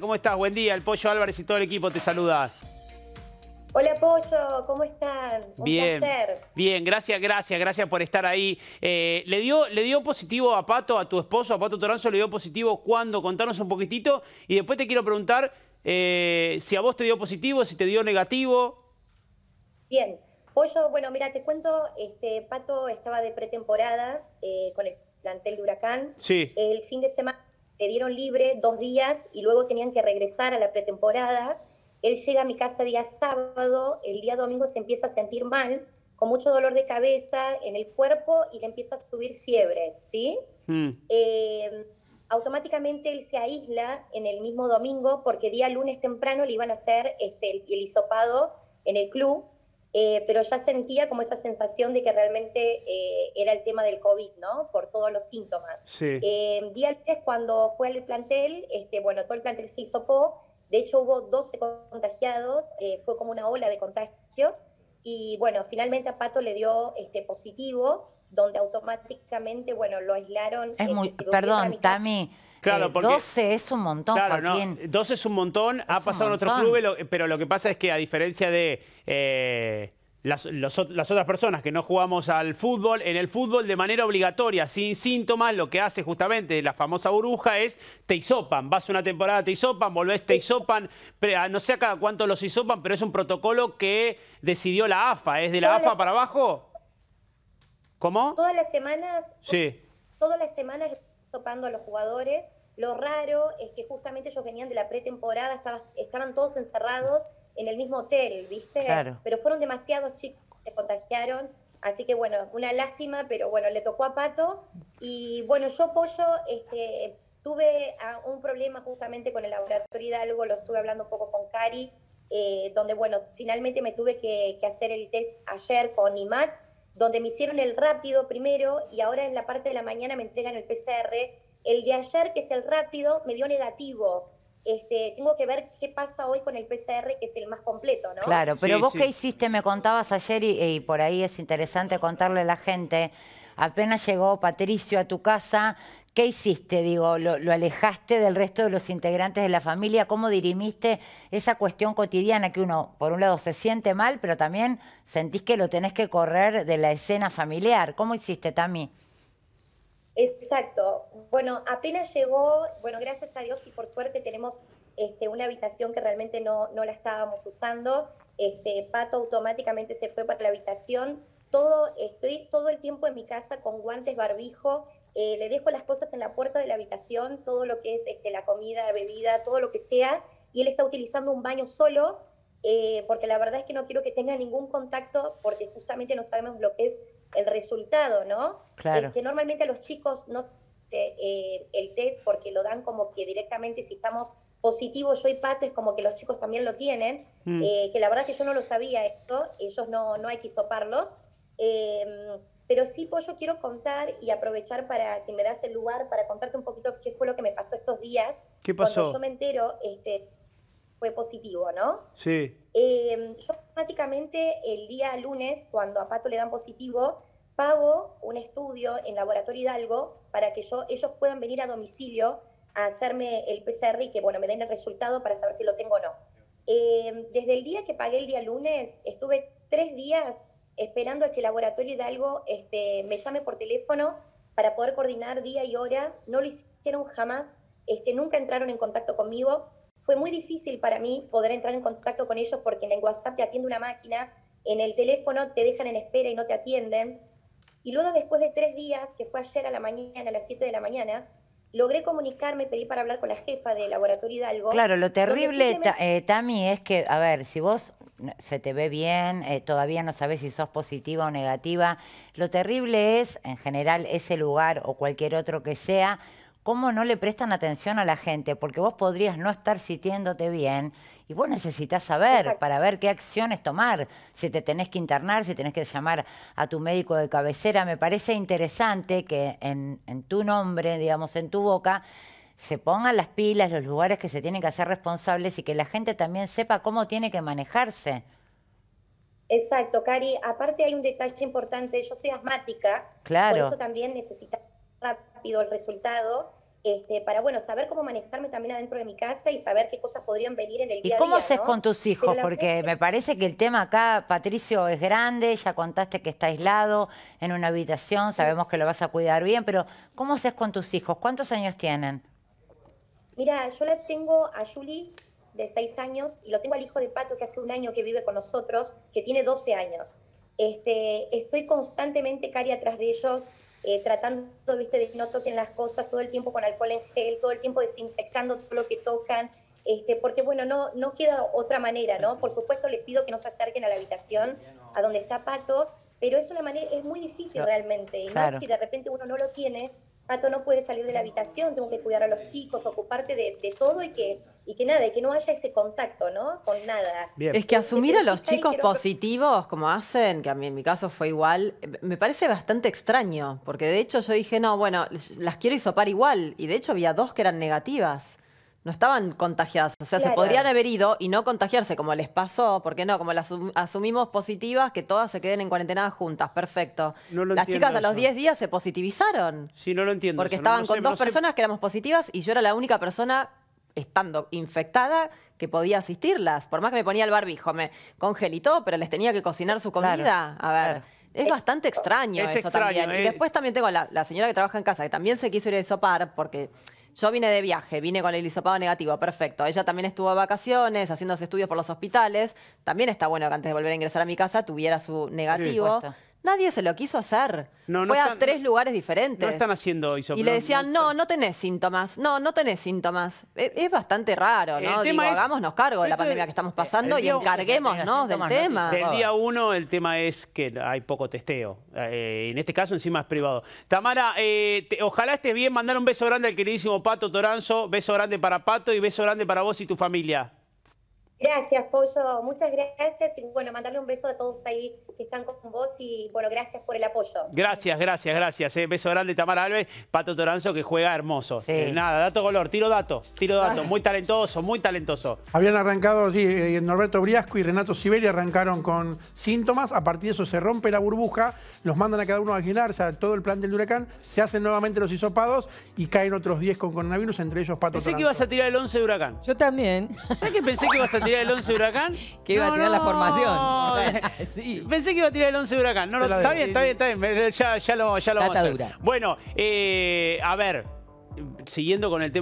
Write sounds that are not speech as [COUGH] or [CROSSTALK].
¿cómo estás? Buen día, el Pollo Álvarez y todo el equipo te saluda. Hola Pollo, ¿cómo están? Un bien, placer. Bien, gracias, gracias, gracias por estar ahí. Eh, ¿le, dio, ¿Le dio positivo a Pato, a tu esposo, a Pato Toranzo, le dio positivo cuándo? Contanos un poquitito y después te quiero preguntar eh, si a vos te dio positivo, si te dio negativo. Bien, Pollo, bueno, mira, te cuento, este, Pato estaba de pretemporada eh, con el plantel de Huracán. Sí. El fin de semana le dieron libre dos días y luego tenían que regresar a la pretemporada. Él llega a mi casa día sábado, el día domingo se empieza a sentir mal, con mucho dolor de cabeza en el cuerpo y le empieza a subir fiebre, ¿sí? Hmm. Eh, automáticamente él se aísla en el mismo domingo porque día lunes temprano le iban a hacer este, el, el hisopado en el club eh, pero ya sentía como esa sensación de que realmente eh, era el tema del COVID, ¿no? Por todos los síntomas. Sí. Eh, día 3, cuando fue al plantel, este, bueno, todo el plantel se hizo po, de hecho hubo 12 contagiados, fue como una ola de contagios, y bueno, finalmente a Pato le dio este, positivo, donde automáticamente, bueno, lo aislaron. Es muy, perdón, Tami. Claro, 12 eh, es un montón, claro, 12 es un montón, ha pasado en otros clubes, pero lo que pasa es que a diferencia de... Eh, las, otras personas que no jugamos al fútbol, en el fútbol de manera obligatoria, sin síntomas, lo que hace justamente la famosa burbuja es te hisopan. Vas una temporada, te hisopan, volvés, te hisopan. Ah, no sé a cada cuánto los hisopan, pero es un protocolo que decidió la AFA. ¿Es de la AFA para abajo? ¿Cómo? Todas las semanas. Sí. Todas las semanas topando a los jugadores. Lo raro es que justamente ellos venían de la pretemporada, estaban todos encerrados en el mismo hotel, ¿viste? Pero fueron demasiados chicos que se contagiaron. Así que bueno, una lástima, pero bueno, le tocó a Pato. Y bueno, yo apoyo, este, tuve ah, un problema justamente con el laboratorio Hidalgo, lo estuve hablando un poco con Cari, eh, donde bueno, finalmente me tuve que, que hacer el test ayer con IMAT donde me hicieron el rápido primero y ahora en la parte de la mañana me entregan el PCR. El de ayer, que es el rápido, me dio negativo. Este, tengo que ver qué pasa hoy con el PCR, que es el más completo, ¿no? Claro, pero vos qué hiciste, me contabas ayer y, por ahí es interesante contarle a la gente. Apenas llegó Patricio a tu casa, ¿Qué hiciste? Digo, ¿lo, alejaste del resto de los integrantes de la familia? ¿Cómo dirimiste esa cuestión cotidiana que uno, por un lado, se siente mal, pero también sentís que lo tenés que correr de la escena familiar? ¿Cómo hiciste, Tami? Exacto. Bueno, apenas llegó, bueno, gracias a Dios y por suerte tenemos este, una habitación que realmente no, no la estábamos usando. Este, Pato automáticamente se fue para la habitación todo, estoy todo el tiempo en mi casa con guantes, barbijo, eh, le dejo las cosas en la puerta de la habitación, todo lo que es este, la comida, la bebida, todo lo que sea, y él está utilizando un baño solo, eh, porque la verdad es que no quiero que tenga ningún contacto, porque justamente no sabemos lo que es el resultado, ¿no? Claro. que este, normalmente a los chicos no eh, el test, porque lo dan como que directamente si estamos positivos, yo y Pate, es como que los chicos también lo tienen, mm. que la verdad es que yo no lo sabía esto, ellos no, no hay que hisoparlos. Em, pero sí, pues, yo quiero contar y aprovechar para, si me das el lugar, para contarte un poquito qué fue lo que me pasó estos días. ¿Qué pasó? Cuando yo me entero, este, fue positivo, ¿no? Sí. Em, yo automáticamente el día lunes, cuando a Pato le dan positivo, pago un estudio en Laboratorio Hidalgo para que yo, ellos puedan venir a domicilio a hacerme el PCR y que, bueno, me den el resultado para saber si lo tengo o no. Em, desde el día que pagué el día lunes, estuve tres días esperando a que el Laboratorio Hidalgo este, me llame por teléfono para poder coordinar día y hora. No lo hicieron jamás, este, nunca entraron en contacto conmigo. Fue muy difícil para mí poder entrar en contacto con ellos porque en el WhatsApp te atiende una máquina, en el teléfono te dejan en espera y no te atienden. Y luego después de tres días, que fue ayer a la mañana, a las 7 de la mañana, logré comunicarme, pedí para hablar con la jefa de Laboratorio Hidalgo. Claro, lo terrible, eh, Tami, es que, a ver, si vos se te ve bien, eh, todavía no sabes si sos positiva o negativa, lo terrible es, en general, ese lugar o cualquier otro que sea, cómo no le prestan atención a la gente, porque vos podrías no estar sintiéndote bien y vos necesitas saber para ver qué acciones tomar, si te tenés que internar, si tenés que llamar a tu médico de cabecera. Me parece interesante que en, tu nombre, digamos, en tu boca, se pongan las pilas, los lugares que se tienen que hacer responsables y que la gente también sepa cómo tiene que manejarse. Exacto, Cari. Aparte hay un detalle importante, yo soy asmática, por eso también necesitas rápido el resultado. Este, para bueno, saber cómo manejarme también adentro de mi casa y saber qué cosas podrían venir en el día. ¿Y cómo haces con tus hijos? Porque me parece que el tema acá, Patricio, es grande, ya contaste que está aislado en una habitación, sabemos que lo vas a cuidar bien, pero ¿cómo haces con tus hijos? ¿Cuántos años tienen? Mira, yo la tengo a Julie de seis años y lo tengo al hijo de Pato que hace un año que vive con nosotros, que tiene 12 años. Este, estoy constantemente cari atrás de ellos, eh, tratando, viste, de no toquen las cosas todo el tiempo con alcohol en gel, todo el tiempo desinfectando todo lo que tocan, este, porque bueno, no, no queda otra manera, ¿no? Por supuesto les pido que no se acerquen a la habitación, a donde está Pato, pero es una manera, es muy difícil realmente, y si de repente uno no lo tiene, Pato no puede salir de la habitación, tengo que cuidar a los chicos, ocuparte de todo y que y que nada, que no haya ese contacto, ¿no? Con nada. Es que asumir a los chicos positivos, como hacen, que a mí en mi caso fue igual, me parece bastante extraño, porque de hecho yo dije, no, bueno, las quiero isopar igual, y de hecho había dos que eran negativas. No estaban contagiadas, o sea, se podrían haber ido y no contagiarse como les pasó, ¿Por qué no, como las asumimos positivas, que todas se queden en cuarentena juntas, perfecto. las chicas a los 10 días se positivizaron. Sí, no lo entiendo. Porque estaban con dos personas que éramos positivas y yo era la única persona estando infectada que podía asistirlas. Por más que me ponía el barbijo, me congelitó, pero les tenía que cocinar su comida. a ver. Es eh, bastante extraño eso también. Y eh. después también tengo la, la, señora que trabaja en casa, que también se quiso ir a disopar, porque yo vine de viaje, vine con el disopado negativo, perfecto. Ella también estuvo de vacaciones, haciéndose estudios por los hospitales. También está bueno que antes de volver a ingresar a mi casa tuviera su negativo. Nadie se lo quiso hacer. Fue a tres lugares diferentes. No están haciendo isopropil. Y le decían, no, no tenés síntomas. No, no tenés síntomas. Es, bastante raro, ¿no? Digo, hagámonos cargo de la pandemia que estamos pasando y encarguémonos del tema. El día uno el tema es que hay poco testeo. Eh, en este caso encima es privado. Tamara, eh, ojalá estés bien. Mandar un beso grande al queridísimo Pato Toranzo. Beso grande para Pato y beso grande para vos y tu familia. Gracias, Pollo. Muchas gracias. Y bueno, mandarle un beso a todos ahí que están con vos. Y bueno, gracias por el apoyo. Gracias, gracias, gracias. Eh. Beso grande, Tamara Alves. Pato Toranzo, que juega hermoso. Eh, nada, dato color, tiro dato, tiro dato. Ah. Muy talentoso, muy talentoso. Habían arrancado, sí, eh, Norberto Briasco y Renato Sibeli arrancaron con síntomas. A partir de eso se rompe la burbuja, los mandan a cada uno a o sea, todo el plan del huracán. Se hacen nuevamente los hisopados y caen otros 10 con coronavirus, entre ellos Pato Pensé que ibas a tirar el 11 de huracán. Yo también. pensé que ibas a tirar? del el 11 Huracán? [LAUGHS] Que iba a tirar la formación. [LAUGHS] Pensé que iba a tirar el 11 Huracán. No, está, bien, está bien, está bien, Ya, ya lo, ya lo vamos a hacer. Bueno, eh, a ver, siguiendo con el tema.